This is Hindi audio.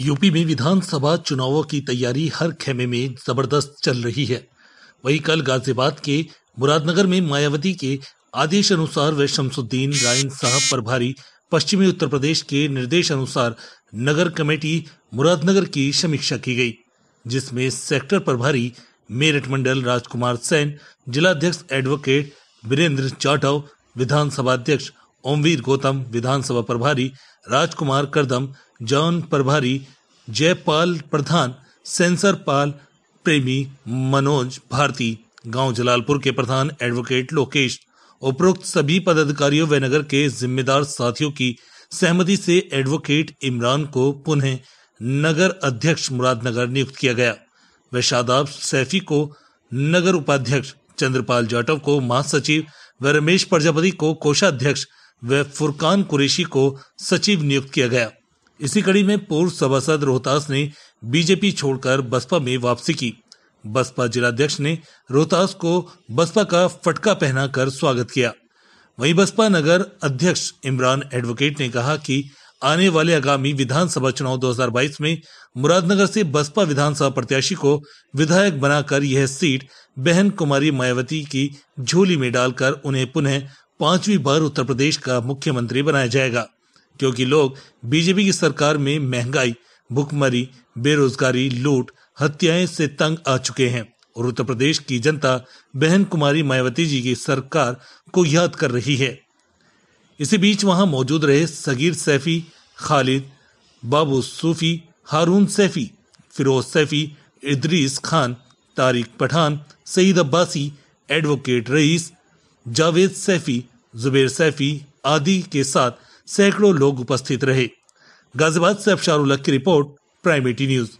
यूपी में विधानसभा चुनावों की तैयारी हर खेमे में जबरदस्त चल रही है वही कल गाजियाबाद के मुरादनगर में मायावती के आदेश अनुसार वे शमसुद्दीन रायन साहब प्रभारी पश्चिमी उत्तर प्रदेश के निर्देश अनुसार नगर कमेटी मुरादनगर की समीक्षा की गई जिसमें सेक्टर प्रभारी मेरठ मंडल राजकुमार सैन जिलाध्यक्ष एडवोकेट वीरेंद्र जाटव विधानसभा अध्यक्ष ओमवीर गौतम विधानसभा प्रभारी राजकुमार करदम जौन प्रभारी जयपाल प्रधान सेंसर पाल प्रेमी मनोज भारती गांव जलालपुर के प्रधान एडवोकेट लोकेश उपरोक्त सभी पदाधिकारियों व नगर के जिम्मेदार साथियों की सहमति से एडवोकेट इमरान को पुनः नगर अध्यक्ष मुरादनगर नियुक्त किया गया व शादाब सैफी को नगर उपाध्यक्ष चंद्रपाल जाटव को महासचिव व रमेश प्रजापति को कोषाध्यक्ष व फुरकान कुरेशी को सचिव नियुक्त किया गया इसी कड़ी में पूर्व सभासद रोहतास ने बीजेपी छोड़कर बसपा में वापसी की बसपा जिलाध्यक्ष ने रोहतास को बसपा का फटका पहनाकर स्वागत किया वहीं बसपा नगर अध्यक्ष इमरान एडवोकेट ने कहा कि आने वाले आगामी विधानसभा चुनाव 2022 में मुरादनगर से बसपा विधानसभा प्रत्याशी को विधायक बनाकर यह सीट बहन कुमारी मायावती की झोली में डालकर उन्हें पुनः पांचवी बार उत्तर प्रदेश का मुख्यमंत्री बनाया जाएगा क्योंकि लोग बीजेपी की सरकार में महंगाई भुखमरी बेरोजगारी लूट हत्याएं से तंग आ चुके हैं और उत्तर प्रदेश की जनता बहन कुमारी मायावती जी की सरकार को याद कर रही है इसी बीच वहां मौजूद रहे सगीर सैफी खालिद बाबू सूफी हारून सैफी फिरोज सैफी इद्रीस खान तारिक पठान सईद अब्बासी एडवोकेट रईस जावेद सैफी जुबेर सैफी आदि के साथ सैकड़ों लोग उपस्थित रहे गाजियाबाद से अफशार की रिपोर्ट प्राइम न्यूज़